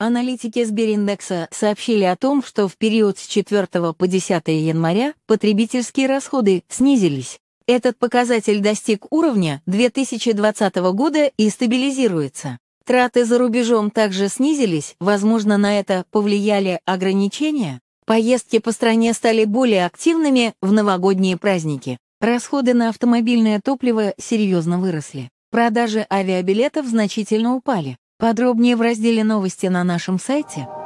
Аналитики Сбериндекса сообщили о том, что в период с 4 по 10 января потребительские расходы снизились. Этот показатель достиг уровня 2020 года и стабилизируется. Траты за рубежом также снизились, возможно, на это повлияли ограничения. Поездки по стране стали более активными в новогодние праздники. Расходы на автомобильное топливо серьезно выросли. Продажи авиабилетов значительно упали. Подробнее в разделе «Новости» на нашем сайте –